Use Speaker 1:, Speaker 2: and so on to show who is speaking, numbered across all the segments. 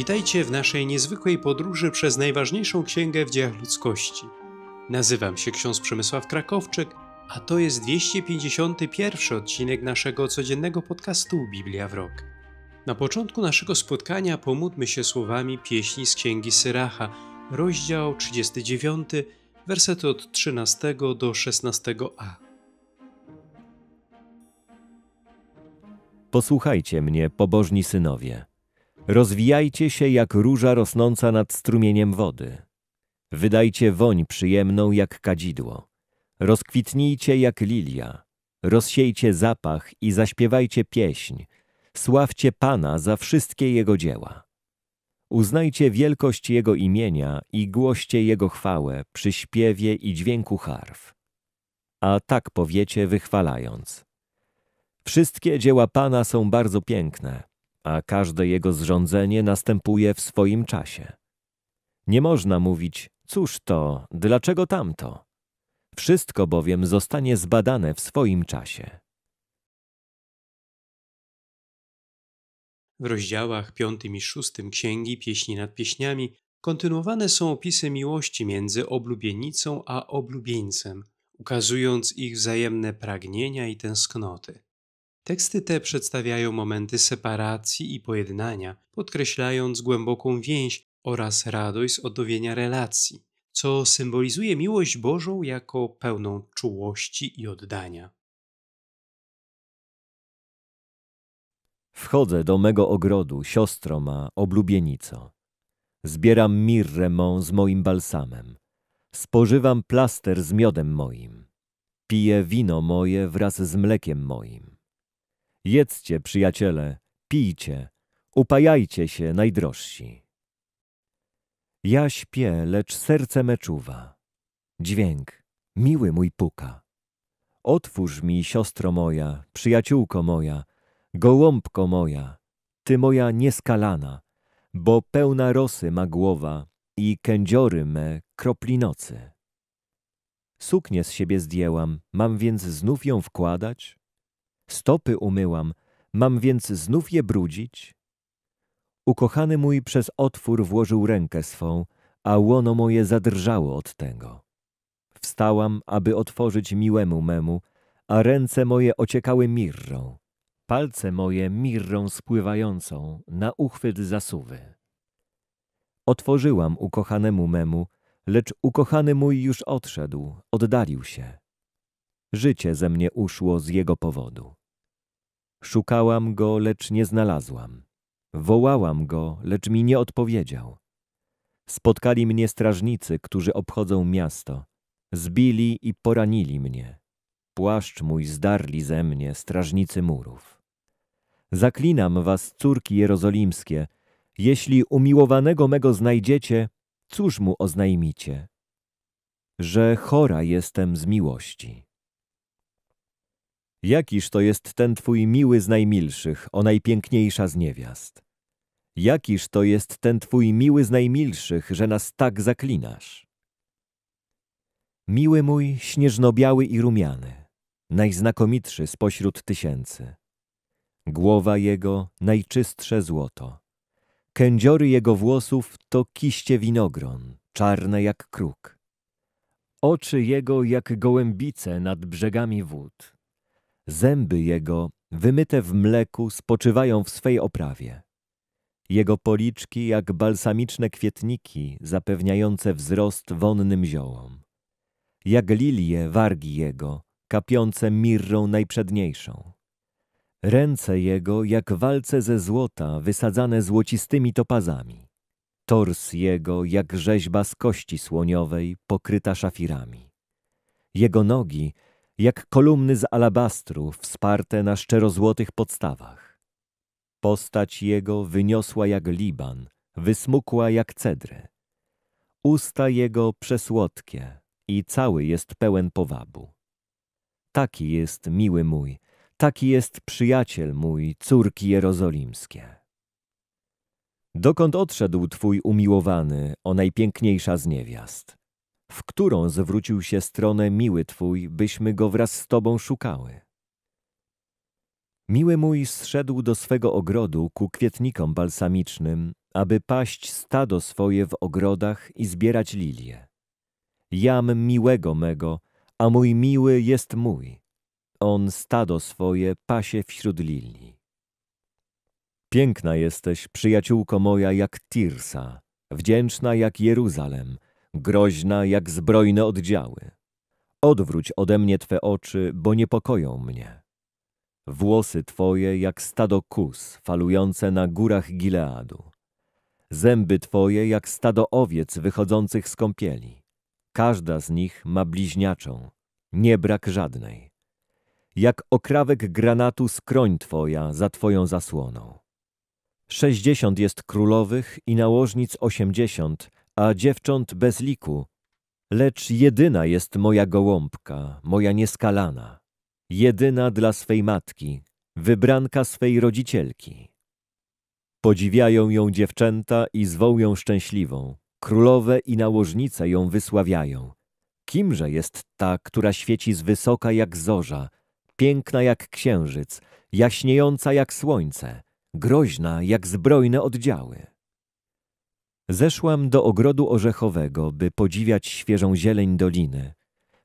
Speaker 1: Witajcie w naszej niezwykłej podróży przez najważniejszą księgę w dziejach ludzkości. Nazywam się ksiądz Przemysław Krakowczyk, a to jest 251 odcinek naszego codziennego podcastu Biblia w Rok. Na początku naszego spotkania pomódmy się słowami pieśni z księgi Syracha, rozdział 39, wersety od 13 do 16a.
Speaker 2: Posłuchajcie mnie, pobożni synowie Rozwijajcie się jak róża rosnąca nad strumieniem wody. Wydajcie woń przyjemną jak kadzidło. Rozkwitnijcie jak lilia. Rozsiejcie zapach i zaśpiewajcie pieśń. Sławcie Pana za wszystkie Jego dzieła. Uznajcie wielkość Jego imienia i głoście Jego chwałę przy śpiewie i dźwięku harf. A tak powiecie wychwalając. Wszystkie dzieła Pana są bardzo piękne – a każde jego zrządzenie następuje w swoim czasie. Nie można mówić, cóż to, dlaczego tamto. Wszystko bowiem zostanie zbadane w swoim czasie.
Speaker 1: W rozdziałach 5 i 6 Księgi Pieśni nad Pieśniami kontynuowane są opisy miłości między oblubienicą a oblubieńcem, ukazując ich wzajemne pragnienia i tęsknoty. Teksty te przedstawiają momenty separacji i pojednania, podkreślając głęboką więź oraz radość z odnowienia relacji, co symbolizuje miłość Bożą jako pełną czułości i oddania.
Speaker 2: Wchodzę do mego ogrodu, siostro ma, oblubienico. Zbieram mirrę mą z moim balsamem. Spożywam plaster z miodem moim. Piję wino moje wraz z mlekiem moim. Jedzcie, przyjaciele, pijcie, upajajcie się, najdrożsi. Ja śpię, lecz serce me czuwa. Dźwięk, miły mój puka. Otwórz mi, siostro moja, przyjaciółko moja, gołąbko moja, ty moja nieskalana, bo pełna rosy ma głowa i kędziory me kropli nocy. Suknię z siebie zdjęłam, mam więc znów ją wkładać? Stopy umyłam, mam więc znów je brudzić? Ukochany mój przez otwór włożył rękę swą, a łono moje zadrżało od tego. Wstałam, aby otworzyć miłemu memu, a ręce moje ociekały mirrą, palce moje mirrą spływającą na uchwyt zasuwy. Otworzyłam ukochanemu memu, lecz ukochany mój już odszedł, oddalił się. Życie ze mnie uszło z jego powodu. Szukałam go, lecz nie znalazłam. Wołałam go, lecz mi nie odpowiedział. Spotkali mnie strażnicy, którzy obchodzą miasto. Zbili i poranili mnie. Płaszcz mój zdarli ze mnie strażnicy murów. Zaklinam was, córki jerozolimskie, jeśli umiłowanego mego znajdziecie, cóż mu oznajmicie? Że chora jestem z miłości. Jakiż to jest ten Twój miły z najmilszych, o najpiękniejsza z niewiast. Jakiż to jest ten Twój miły z najmilszych, że nas tak zaklinasz. Miły mój, śnieżnobiały i rumiany, najznakomitszy spośród tysięcy. Głowa jego najczystsze złoto. Kędziory jego włosów to kiście winogron, czarne jak kruk. Oczy jego jak gołębice nad brzegami wód. Zęby jego, wymyte w mleku, spoczywają w swej oprawie. Jego policzki jak balsamiczne kwietniki zapewniające wzrost wonnym ziołom. Jak lilie wargi jego, kapiące mirrą najprzedniejszą. Ręce jego jak walce ze złota wysadzane złocistymi topazami. Tors jego jak rzeźba z kości słoniowej pokryta szafirami. Jego nogi jak kolumny z alabastru wsparte na szczerozłotych podstawach. Postać jego wyniosła jak liban, wysmukła jak cedrę. Usta jego przesłodkie i cały jest pełen powabu. Taki jest miły mój, taki jest przyjaciel mój, córki jerozolimskie. Dokąd odszedł twój umiłowany, o najpiękniejsza z niewiast? w którą zwrócił się stronę miły Twój, byśmy go wraz z Tobą szukały. Miły mój zszedł do swego ogrodu ku kwietnikom balsamicznym, aby paść stado swoje w ogrodach i zbierać lilie. Jam miłego mego, a mój miły jest mój. On stado swoje pasie wśród lilii. Piękna jesteś, przyjaciółko moja, jak Tirsa, wdzięczna jak Jeruzalem – groźna jak zbrojne oddziały. Odwróć ode mnie Twe oczy, bo niepokoją mnie. Włosy Twoje jak stado kus falujące na górach Gileadu. Zęby Twoje jak stado owiec wychodzących z kąpieli. Każda z nich ma bliźniaczą, nie brak żadnej. Jak okrawek granatu skroń Twoja za Twoją zasłoną. Sześćdziesiąt jest królowych i nałożnic osiemdziesiąt, a dziewcząt bez liku. Lecz jedyna jest moja gołąbka, moja nieskalana, jedyna dla swej matki, wybranka swej rodzicielki. Podziwiają ją dziewczęta i zwą ją szczęśliwą. Królowe i nałożnice ją wysławiają. Kimże jest ta, która świeci z wysoka jak zorza, piękna jak księżyc, jaśniejąca jak słońce, groźna jak zbrojne oddziały? Zeszłam do ogrodu orzechowego, by podziwiać świeżą zieleń doliny,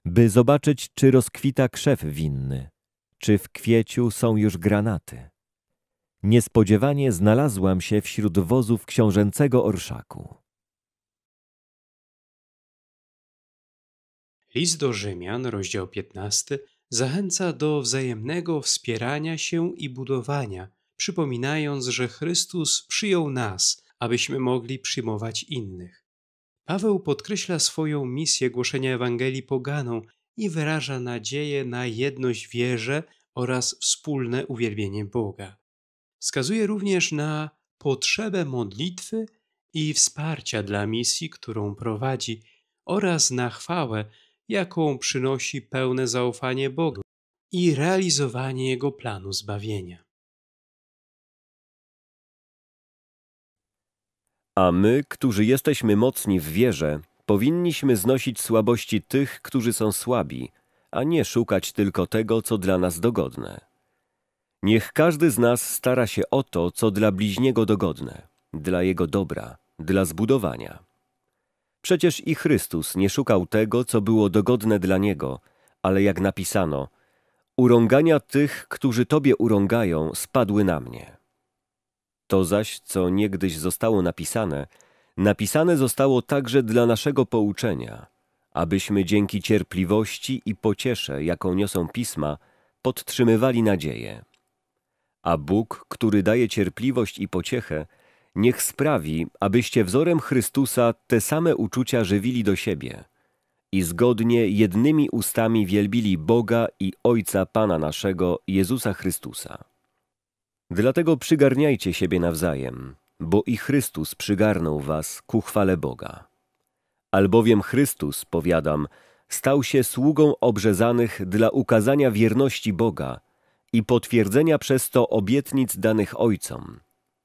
Speaker 2: by zobaczyć, czy rozkwita krzew winny, czy w kwieciu są już granaty. Niespodziewanie znalazłam się wśród wozów książęcego orszaku.
Speaker 1: List do Rzymian, rozdział 15, zachęca do wzajemnego wspierania się i budowania, przypominając, że Chrystus przyjął nas – abyśmy mogli przyjmować innych. Paweł podkreśla swoją misję głoszenia Ewangelii poganą i wyraża nadzieję na jedność wierze oraz wspólne uwielbienie Boga. Wskazuje również na potrzebę modlitwy i wsparcia dla misji, którą prowadzi, oraz na chwałę, jaką przynosi pełne zaufanie Bogu i realizowanie Jego planu zbawienia.
Speaker 2: A my, którzy jesteśmy mocni w wierze, powinniśmy znosić słabości tych, którzy są słabi, a nie szukać tylko tego, co dla nas dogodne. Niech każdy z nas stara się o to, co dla bliźniego dogodne, dla jego dobra, dla zbudowania. Przecież i Chrystus nie szukał tego, co było dogodne dla niego, ale jak napisano, urągania tych, którzy tobie urągają, spadły na mnie. To zaś, co niegdyś zostało napisane, napisane zostało także dla naszego pouczenia, abyśmy dzięki cierpliwości i pociesze, jaką niosą pisma, podtrzymywali nadzieję. A Bóg, który daje cierpliwość i pociechę, niech sprawi, abyście wzorem Chrystusa te same uczucia żywili do siebie i zgodnie jednymi ustami wielbili Boga i Ojca Pana naszego Jezusa Chrystusa. Dlatego przygarniajcie siebie nawzajem, bo i Chrystus przygarnął was ku chwale Boga. Albowiem Chrystus, powiadam, stał się sługą obrzezanych dla ukazania wierności Boga i potwierdzenia przez to obietnic danych Ojcom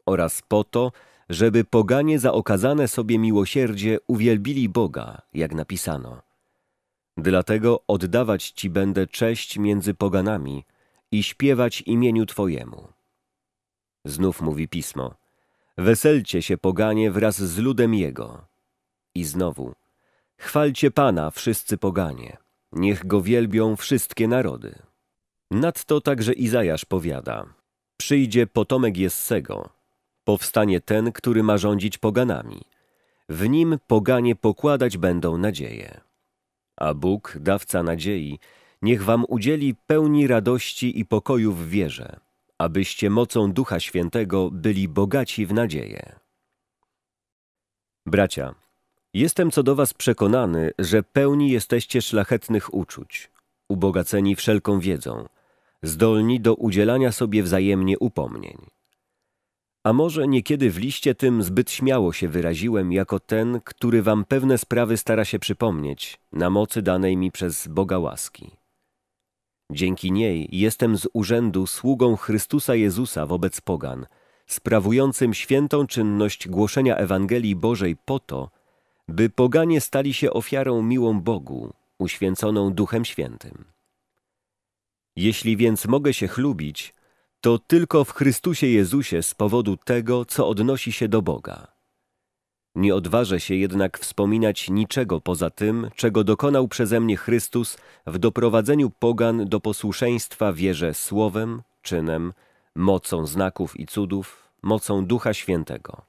Speaker 2: oraz po to, żeby poganie za okazane sobie miłosierdzie uwielbili Boga, jak napisano. Dlatego oddawać Ci będę cześć między poganami i śpiewać imieniu Twojemu. Znów mówi pismo. Weselcie się poganie wraz z ludem jego. I znowu. Chwalcie Pana wszyscy poganie. Niech go wielbią wszystkie narody. Nadto także Izajasz powiada. Przyjdzie potomek Jessego. Powstanie ten, który ma rządzić poganami. W nim poganie pokładać będą nadzieję. A Bóg, dawca nadziei, niech wam udzieli pełni radości i pokoju w wierze abyście mocą Ducha Świętego byli bogaci w nadzieję. Bracia, jestem co do was przekonany, że pełni jesteście szlachetnych uczuć, ubogaceni wszelką wiedzą, zdolni do udzielania sobie wzajemnie upomnień. A może niekiedy w liście tym zbyt śmiało się wyraziłem jako ten, który wam pewne sprawy stara się przypomnieć, na mocy danej mi przez Boga łaski. Dzięki niej jestem z urzędu sługą Chrystusa Jezusa wobec pogan, sprawującym świętą czynność głoszenia Ewangelii Bożej po to, by poganie stali się ofiarą miłą Bogu, uświęconą Duchem Świętym. Jeśli więc mogę się chlubić, to tylko w Chrystusie Jezusie z powodu tego, co odnosi się do Boga. Nie odważę się jednak wspominać niczego poza tym, czego dokonał przeze mnie Chrystus w doprowadzeniu pogan do posłuszeństwa wierze słowem, czynem, mocą znaków i cudów, mocą Ducha Świętego.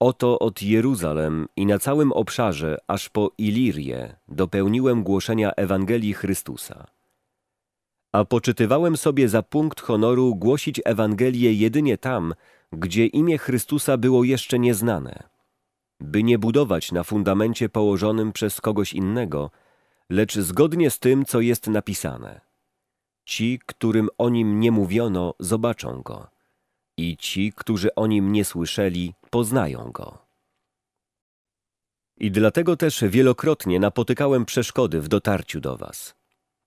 Speaker 2: Oto od Jeruzalem i na całym obszarze aż po Ilirię dopełniłem głoszenia Ewangelii Chrystusa. A poczytywałem sobie za punkt honoru głosić Ewangelię jedynie tam, gdzie imię Chrystusa było jeszcze nieznane, by nie budować na fundamencie położonym przez kogoś innego, lecz zgodnie z tym, co jest napisane. Ci, którym o nim nie mówiono, zobaczą go, i ci, którzy o nim nie słyszeli, poznają go. I dlatego też wielokrotnie napotykałem przeszkody w dotarciu do Was.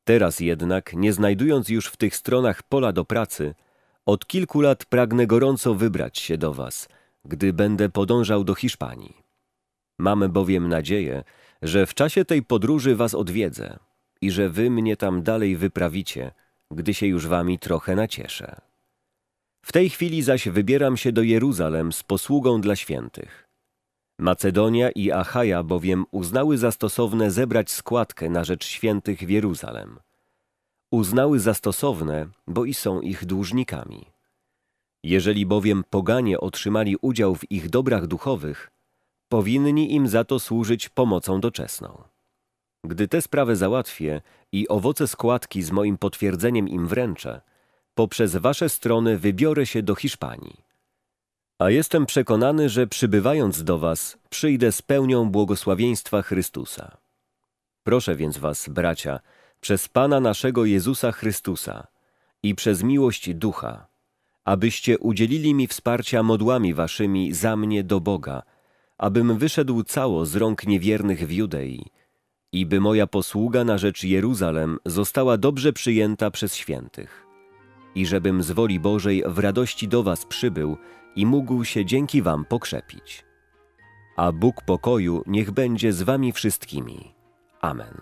Speaker 2: Teraz jednak, nie znajdując już w tych stronach pola do pracy, od kilku lat pragnę gorąco wybrać się do Was, gdy będę podążał do Hiszpanii. Mam bowiem nadzieję, że w czasie tej podróży Was odwiedzę i że Wy mnie tam dalej wyprawicie, gdy się już Wami trochę nacieszę. W tej chwili zaś wybieram się do Jeruzalem z posługą dla świętych. Macedonia i Achaja bowiem uznały za stosowne zebrać składkę na rzecz świętych w Jeruzalem uznały za stosowne, bo i są ich dłużnikami. Jeżeli bowiem poganie otrzymali udział w ich dobrach duchowych, powinni im za to służyć pomocą doczesną. Gdy tę sprawę załatwię i owoce składki z moim potwierdzeniem im wręczę, poprzez wasze strony wybiorę się do Hiszpanii. A jestem przekonany, że przybywając do was, przyjdę z pełnią błogosławieństwa Chrystusa. Proszę więc was, bracia, przez Pana naszego Jezusa Chrystusa i przez miłość Ducha, abyście udzielili mi wsparcia modłami waszymi za mnie do Boga, abym wyszedł cało z rąk niewiernych w Judei i by moja posługa na rzecz Jeruzalem została dobrze przyjęta przez świętych i żebym z woli Bożej w radości do was przybył i mógł się dzięki wam pokrzepić. A Bóg pokoju niech będzie z wami wszystkimi. Amen.